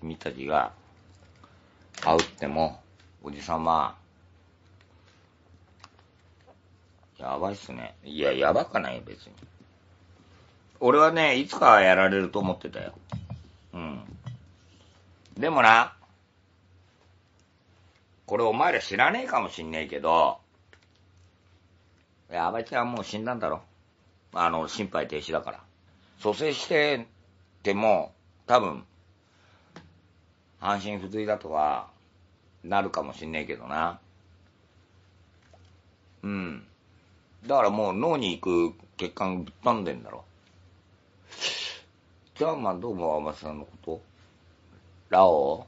君たちが会うっても、おじさま、やばいっすね。いや、やばかないよ、別に。俺はね、いつかはやられると思ってたよ。うん。でもな、これお前ら知らねえかもしんねえけど、やばいちゃんもう死んだんだろ。あの、心肺停止だから。蘇生してても、多分、安心不随だとは、なるかもしんねえけどな。うん。だからもう脳に行く血管ぶっ飛んでんだろ。じゃあまあどうも、天さんのことラオ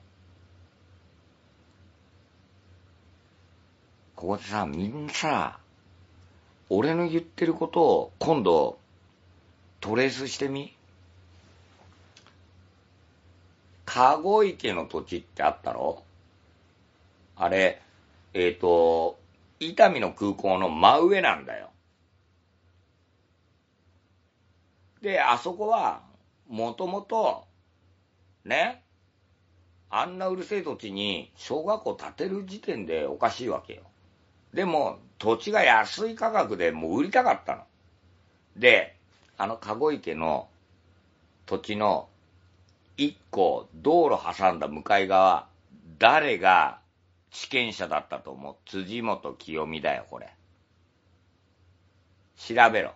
ここでさ、みんなさ、俺の言ってることを今度、トレースしてみ籠池の土地ってあったろあれ、えっ、ー、と、伊丹の空港の真上なんだよ。で、あそこは、もともと、ね、あんなうるせえ土地に小学校建てる時点でおかしいわけよ。でも、土地が安い価格でもう売りたかったの。で、あの籠池の土地の一個、道路挟んだ向かい側、誰が地権者だったと思う辻元清美だよ、これ。調べろ。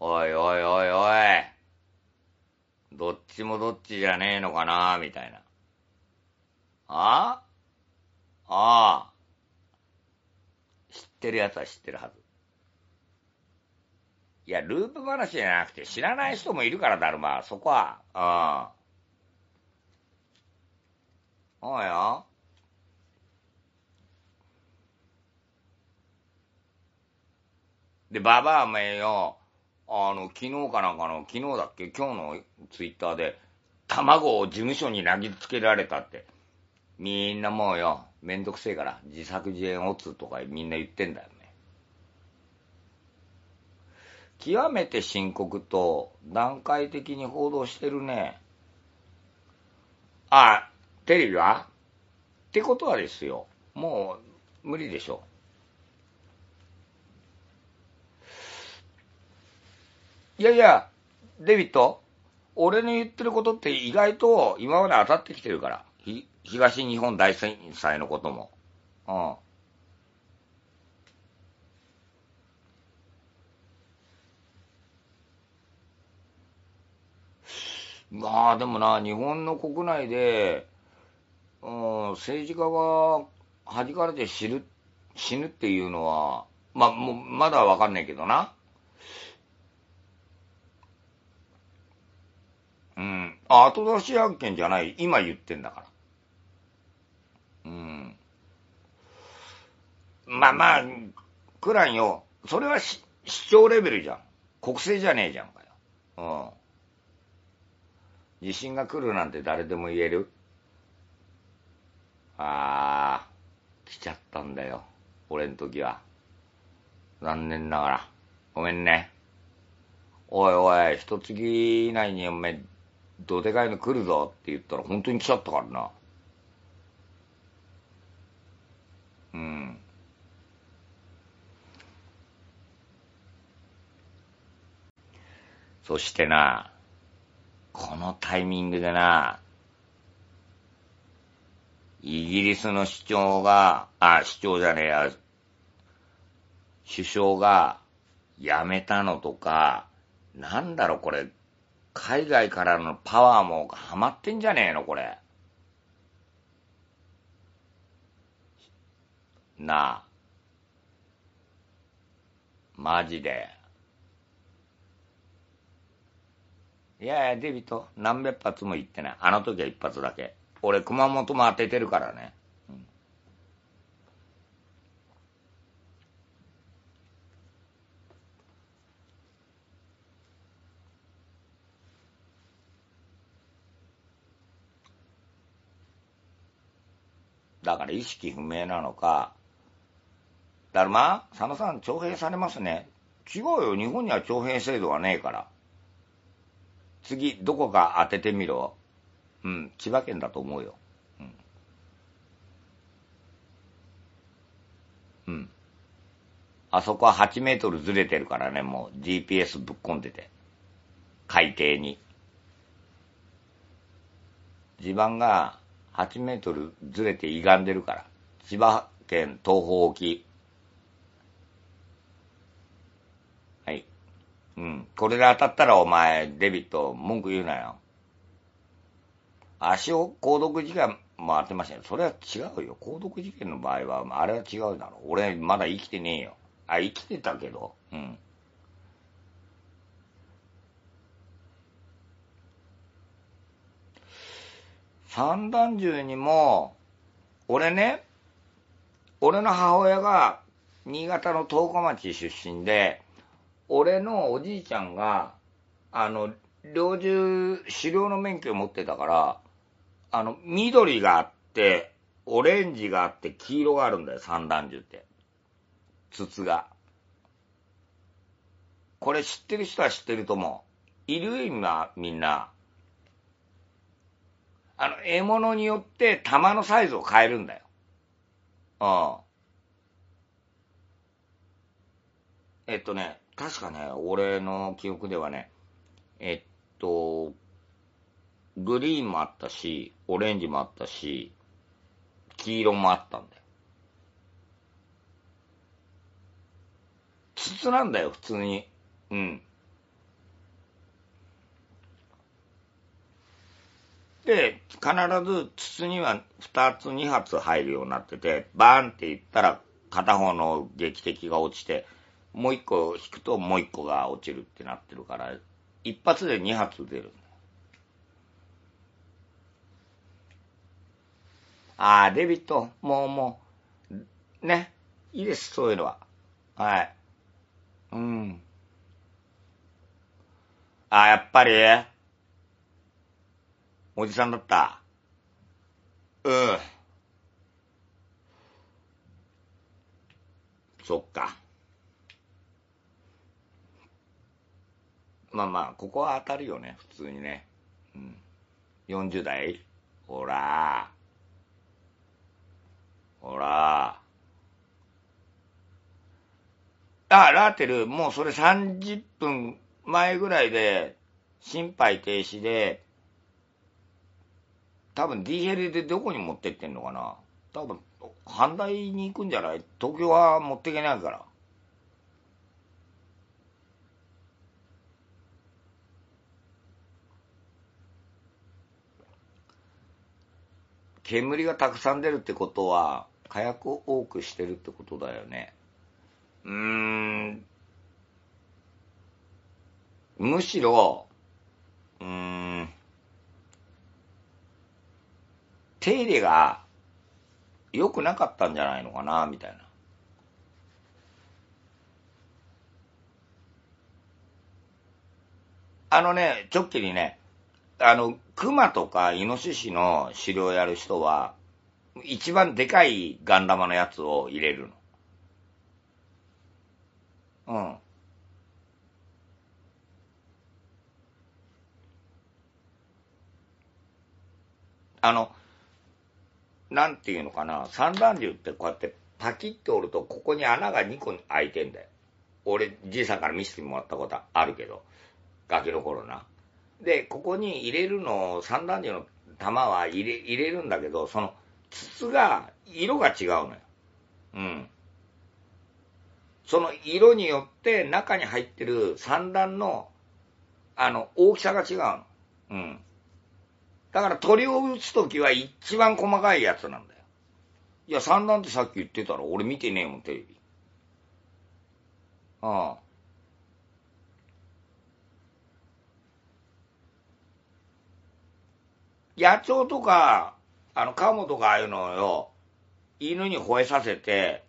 おいおいおいおい。どっちもどっちじゃねえのかな、みたいな。ああああ。知ってるやつは知ってるはず。いや、ループ話じゃなくて、知らない人もいるから、だるま、そこは。うん。ああ、よ。で、ばばあめえよ、あの、昨日かなんかの、昨日だっけ、今日のツイッターで、卵を事務所に投げつけられたって。みんなもうよ、めんどくせえから、自作自演オつとかみんな言ってんだよ。極めて深刻と段階的に報道してるね。あ、テレビはってことはですよ。もう無理でしょう。いやいや、デビット、俺の言ってることって意外と今まで当たってきてるから。東日本大震災のことも。うん。まあでもな日本の国内で、うん、政治家が弾かれて死ぬ死ぬっていうのは、まあ、まだわかんないけどな。うん。後出し案件じゃない。今言ってんだから。うん。まあまあ、くらんよ。それは市長レベルじゃん。国政じゃねえじゃんかよ。うん。地震が来るなんて誰でも言えるああ、来ちゃったんだよ。俺ん時は。残念ながら。ごめんね。おいおい、一月以内におめどでかいの来るぞって言ったら本当に来ちゃったからな。うん。そしてな、このタイミングでな、イギリスの市長が、あ、市長じゃねえや、首相が辞めたのとか、なんだろこれ、海外からのパワーもハマってんじゃねえのこれ。なあ。マジで。いやいや、デビット、何百発も言ってない。あの時は一発だけ。俺、熊本も当ててるからね。うん、だから意識不明なのか、だるま、佐野さん、徴兵されますね。違うよ、日本には徴兵制度がねえから。次、どこか当ててみろ。うん、千葉県だと思うよ。うん。うん。あそこは8メートルずれてるからね、もう GPS ぶっ込んでて。海底に。地盤が8メートルずれて歪んでるから。千葉県東方沖うん。これで当たったらお前、デビット、文句言うなよ。足を購読事件も当てましたよ。それは違うよ。購読事件の場合は、あれは違うだろ。俺、まだ生きてねえよ。あ、生きてたけど。うん。三段銃にも、俺ね、俺の母親が新潟の十日町出身で、俺のおじいちゃんが、あの、猟銃、狩猟の免許を持ってたから、あの、緑があって、オレンジがあって、黄色があるんだよ、三段銃って。筒が。これ知ってる人は知ってると思う。いる今、みんな。あの、獲物によって弾のサイズを変えるんだよ。うん。えっとね、確かね、俺の記憶ではね、えっと、グリーンもあったし、オレンジもあったし、黄色もあったんだよ。筒なんだよ、普通に。うん。で、必ず筒には2つ2発入るようになってて、バーンっていったら片方の劇的が落ちて、もう一個引くともう一個が落ちるってなってるから、一発で二発出る。ああ、デビット、もうもう、ね、いいです、そういうのは。はい。うん。ああ、やっぱり、おじさんだった。うん。そっか。まあまあ、ここは当たるよね、普通にね。うん。40代ほらほらあ、ラーテル、もうそれ30分前ぐらいで、心肺停止で、多分 D ヘリでどこに持ってってんのかな多分、反対に行くんじゃない東京は持っていけないから。煙がたくさん出るってことは火薬を多くしてるってことだよねうーんむしろうーん手入れが良くなかったんじゃないのかなみたいなあのね、直気にね、あの、熊とかイノシシの狩猟やる人は、一番でかいガン玉のやつを入れるの。うん。あの、なんていうのかな、産卵竜ってこうやってパキッて折ると、ここに穴が2個開いてんだよ。俺、じいさんから見せてもらったことあるけど、ガキの頃な。でここに入れるの三段銃の弾は入れ入れるんだけどその筒が色が違うのようんその色によって中に入ってる三段のあの大きさが違うのうんだから鳥を撃つ時は一番細かいやつなんだよいや三段ってさっき言ってたら俺見てねえもんテレビああ野鳥とか、あの、カモとかああいうのを、犬に吠えさせて、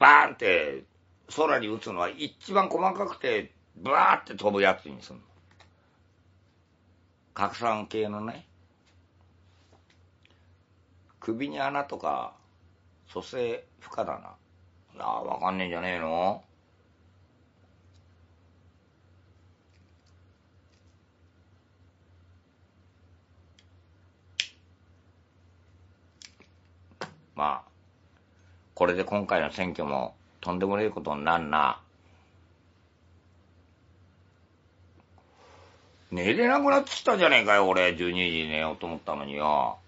バーンって空に撃つのは一番細かくて、ブワーって飛ぶやつにするの。拡散系のね。首に穴とか、蘇生不可だな。なあ、わかんねえんじゃねえのまあ、これで今回の選挙もとんでもないことになんな。寝れなくなってきたじゃねえかよ、俺。12時に寝ようと思ったのによ。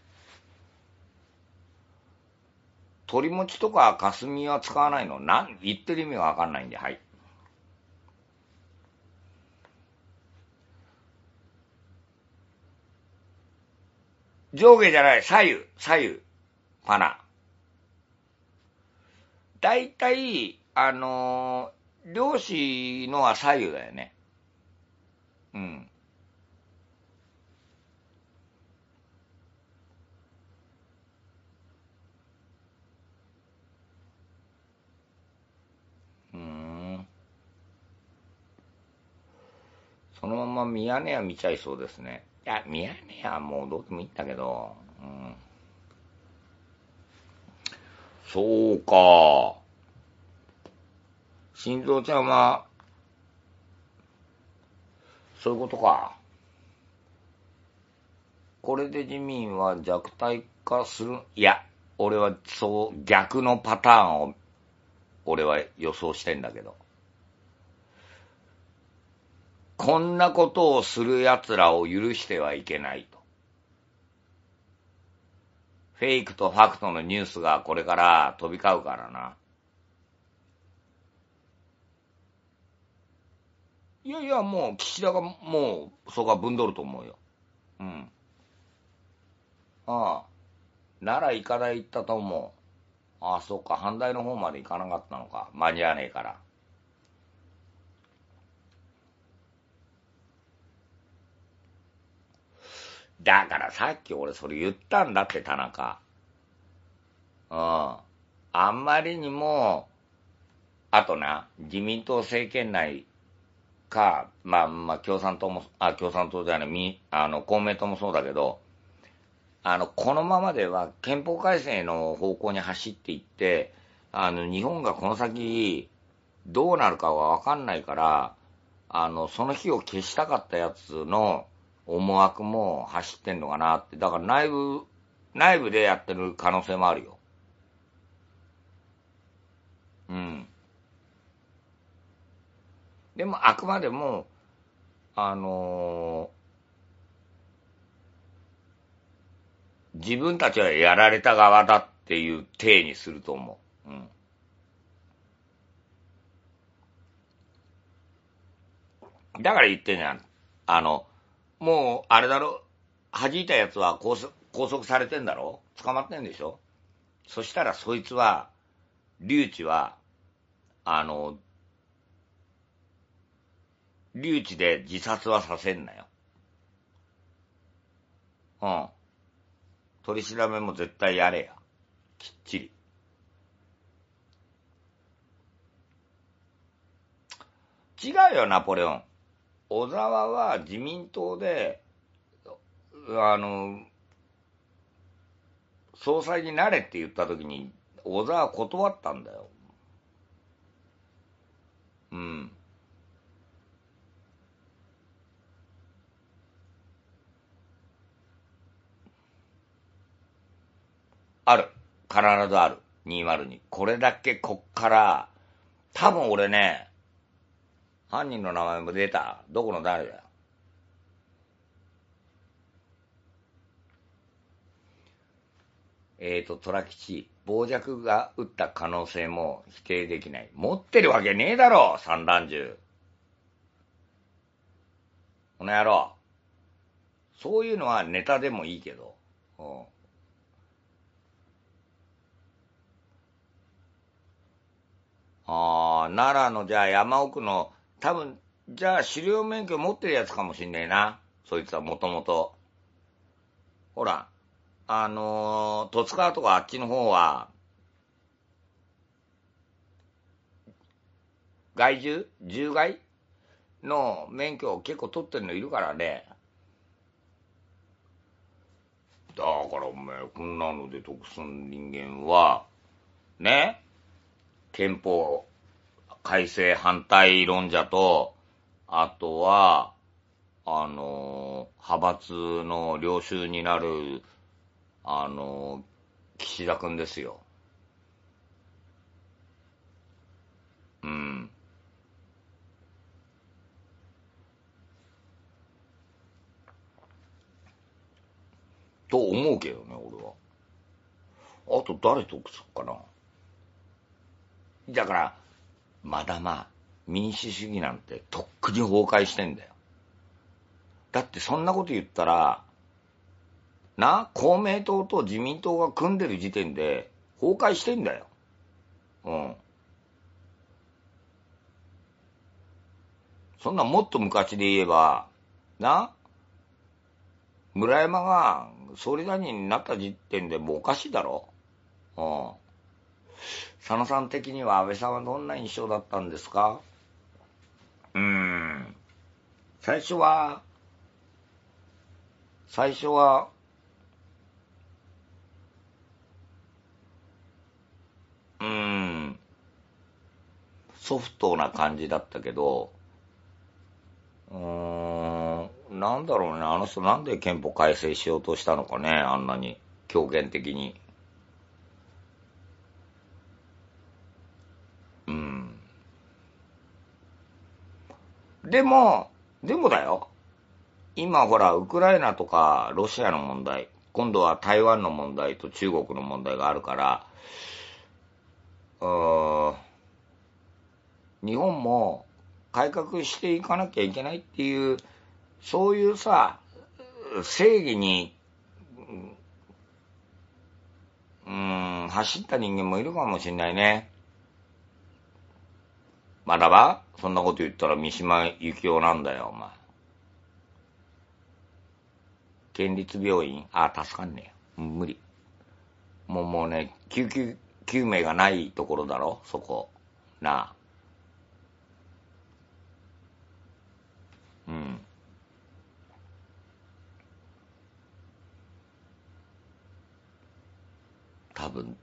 鳥持とか霞は使わないの。なん、言ってる意味がわかんないんで、はい。上下じゃない、左右、左右、パナ。大体、あのー、漁師のは左右だよね。うん。うん。そのままミヤネ屋見ちゃいそうですね。いや、ミヤネ屋はもうどうでもいいんだけど、うん。そうか。心臓ちゃんは、そういうことか。これで自民は弱体化する、いや、俺はそう、逆のパターンを、俺は予想してんだけど。こんなことをする奴らを許してはいけないと。フェイクとファクトのニュースがこれから飛び交うからな。いやいや、もう、岸田がもう、そこはぶんどると思うよ。うん。ああ。なら行かない行ったと思う。ああ、そっか、反対の方まで行かなかったのか。間に合わねえから。だからさっき俺それ言ったんだって田中。うん。あんまりにも、あとな、自民党政権内か、まあまあ共産党も、あ、共産党じゃない、あの公明党もそうだけど、あの、このままでは憲法改正の方向に走っていって、あの、日本がこの先、どうなるかはわかんないから、あの、その日を消したかったやつの、思惑も走ってんのかなって。だから内部、内部でやってる可能性もあるよ。うん。でも、あくまでも、あのー、自分たちはやられた側だっていう体にすると思う。うん。だから言ってんじゃん。あの、もう、あれだろ、弾いたやつは拘束拘束されてんだろ捕まってんでしょそしたらそいつは、リュウチは、あの、リュウチで自殺はさせんなよ。うん。取り調べも絶対やれや。きっちり。違うよ、ナポレオン。小沢は自民党で、あの、総裁になれって言った時に、小沢断ったんだよ。うん。ある。必ずある。202。これだけこっから、多分俺ね、犯人の名前も出た。どこの誰だよ。えー、と、虎吉、傍若が撃った可能性も否定できない。持ってるわけねえだろ、散弾銃。この野郎。そういうのはネタでもいいけど。うんああ、奈良のじゃあ山奥の多分、じゃあ狩猟免許持ってるやつかもしんねえな。そいつはもともと。ほら、あのー、戸塚とかあっちの方は、害獣獣害の免許を結構取ってるのいるからね。だからおえこんなので得する人間は、ね、憲法改正反対論者と、あとは、あの、派閥の領袖になる、あの、岸田君ですよ。うん。と思うけどね、俺は。あと誰とすっかな。だから、まだまあ、民主主義なんてとっくに崩壊してんだよ。だってそんなこと言ったら、な、公明党と自民党が組んでる時点で崩壊してんだよ。うん。そんなもっと昔で言えば、な、村山が総理大臣になった時点でもうおかしいだろ。うん。佐野さん的には安倍さんはどんな印象だったんですかうーん最初は最初はうーんソフトな感じだったけどうーんなんだろうねあの人なんで憲法改正しようとしたのかねあんなに強権的にでも、でもだよ。今ほら、ウクライナとかロシアの問題、今度は台湾の問題と中国の問題があるから、日本も改革していかなきゃいけないっていう、そういうさ、正義に、うん、走った人間もいるかもしれないね。まだばそんなこと言ったら三島由紀夫なんだよ、お前。県立病院ああ、助かんねえよ。無理。もうもうね、救急、救命がないところだろ、そこ。なあ。うん。多分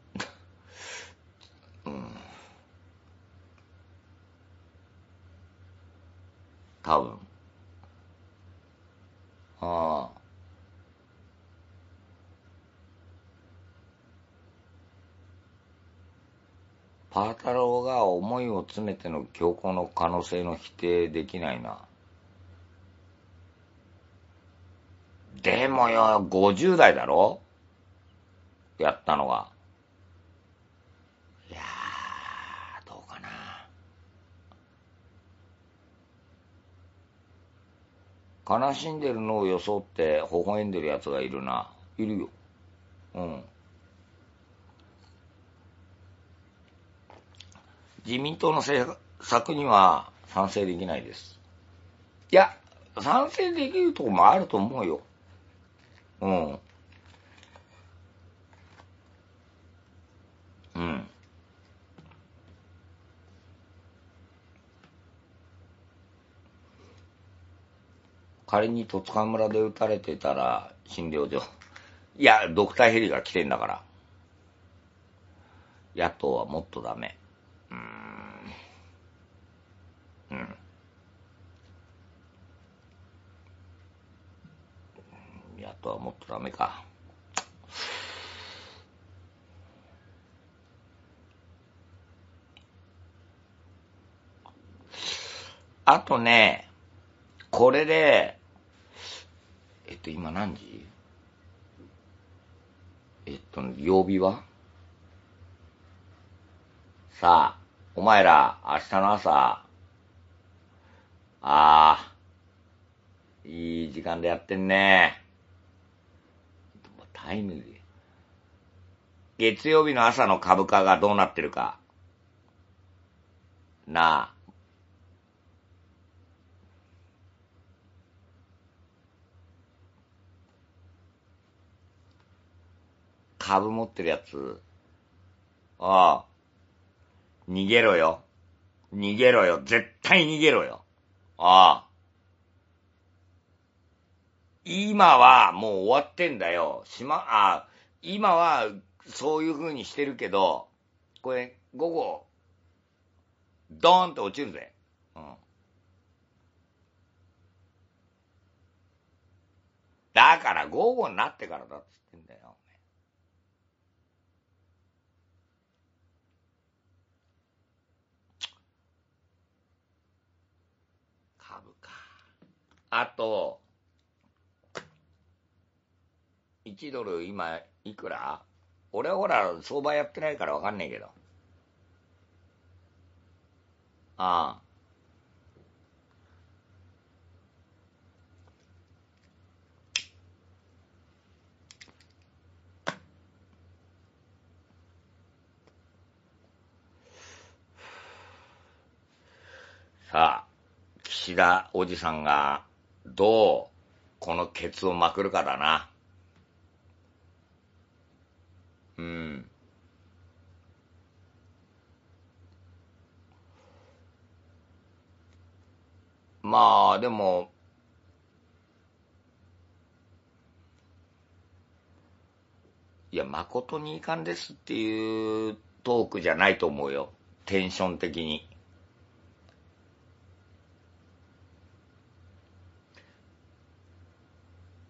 うん。多分。ああ。パータローが思いを詰めての強行の可能性の否定できないな。でもよ、50代だろやったのが。悲しんでるのを装って微笑んでるやつがいるな。いるよ。うん。自民党の政策には賛成できないです。いや、賛成できるとこもあると思うよ。うん。仮に戸塚村で撃たれてたら診療所。いや、ドクターヘリが来てんだから。野党はもっとダメ。うーん。うん。野党はもっとダメか。あとね、これで、えっと、今何時えっと、曜日はさあ、お前ら、明日の朝、ああ、いい時間でやってんね。タイムリー。月曜日の朝の株価がどうなってるか。なあ、株持ってるやつ。ああ。逃げろよ。逃げろよ。絶対逃げろよ。ああ。今はもう終わってんだよ。しま、あ、今はそういう風にしてるけど、これ午後、ドーンと落ちるぜ。うん。だから午後になってからだっつってんだよ。あと、1ドル今いくら俺はほら、相場やってないからわかんないけど。ああ。さあ、岸田おじさんがどう、このケツをまくるかだな。うん。まあ、でも、いや、誠に遺憾ですっていうトークじゃないと思うよ。テンション的に。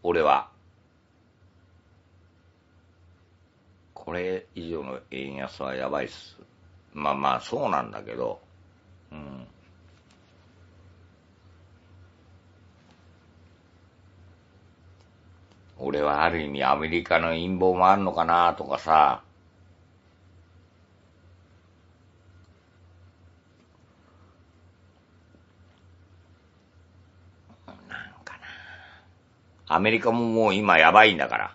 俺は。これ以上の円安はやばいっす。まあまあ、そうなんだけど、うん。俺はある意味アメリカの陰謀もあるのかなとかさ、アメリカももう今やばいんだから。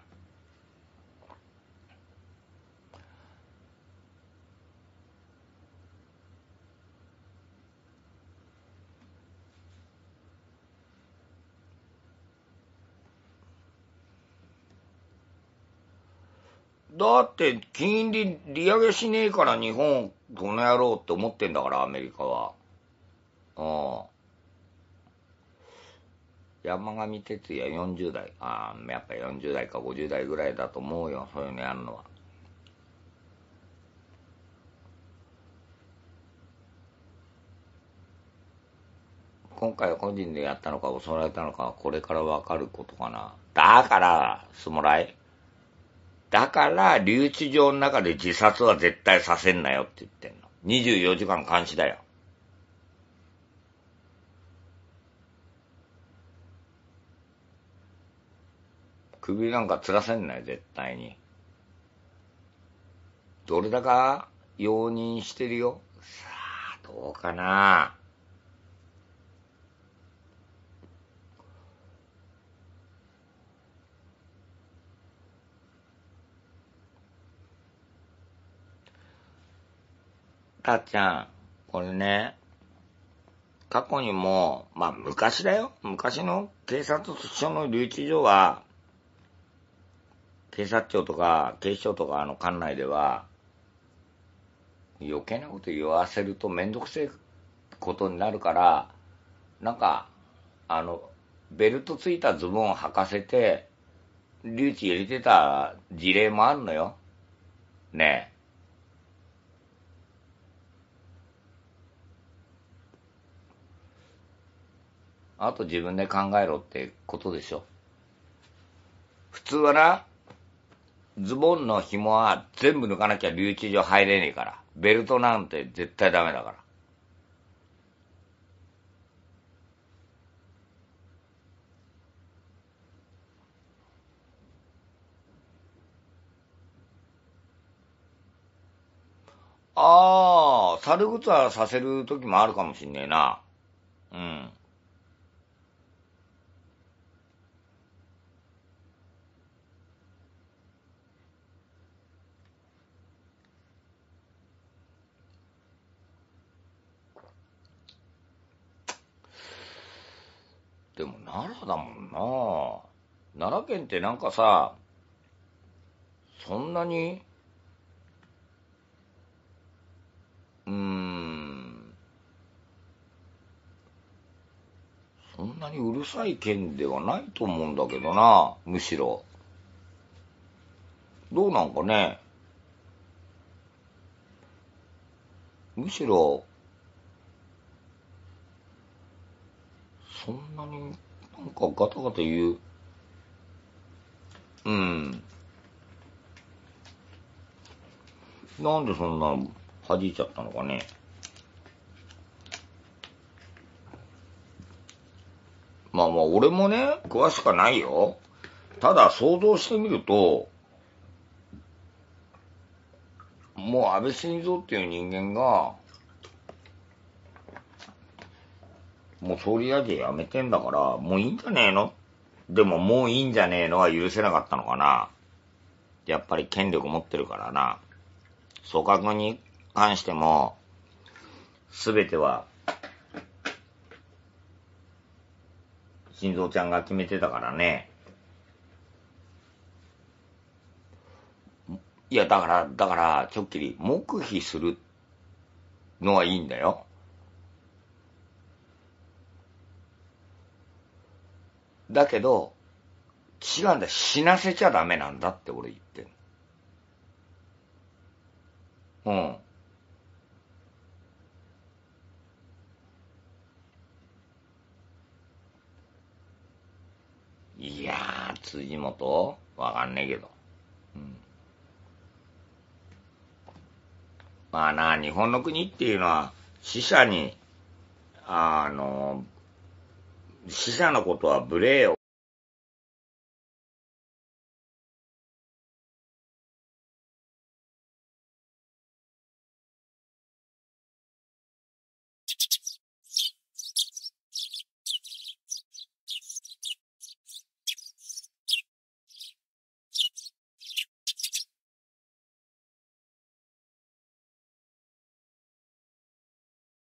だって金利利上げしねえから日本この野郎って思ってんだからアメリカは。うん。山上哲也40代。ああ、やっぱ40代か50代ぐらいだと思うよ、そういうのやるのは。今回は個人でやったのか襲われたのかこれからわかることかな。だから、スもらい。だから、留置場の中で自殺は絶対させんなよって言ってんの。24時間監視だよ。首なんかつらせんなよ、絶対に。どれだか容認してるよ。さあ、どうかな。たっちゃん、これね、過去にも、まあ昔だよ。昔の警察署の留置所は、警察庁とか警視庁とかの管内では、余計なこと言わせると面倒くせえことになるから、なんか、あの、ベルトついたズボンを履かせて、留置入れてた事例もあるのよ。ねえ。あと自分で考えろってことでしょ。普通はな、ズボンの紐は全部抜かなきゃ留置場入れねえから。ベルトなんて絶対ダメだから。ああ、猿靴はさせる時もあるかもしんねえな。うん。でも奈良だもんな奈良県ってなんかさ、そんなに、うーん、そんなにうるさい県ではないと思うんだけどな、むしろ。どうなんかね。むしろ、そんなになんかガタガタ言う。うん。なんでそんな弾いちゃったのかね。まあまあ、俺もね、詳しくはないよ。ただ想像してみると、もう安倍晋三っていう人間が、もう総理大臣辞めてんだから、もういいんじゃねえのでももういいんじゃねえのは許せなかったのかな。やっぱり権力持ってるからな。組閣に関しても、すべては、心臓ちゃんが決めてたからね。いや、だから、だから、ちょっきり黙秘するのはいいんだよ。だけど、違うんだ。死なせちゃダメなんだって俺言ってる。うん。いやー、辻元わかんねえけど。うん。まあな、日本の国っていうのは、死者に、あの、死者のことは無礼を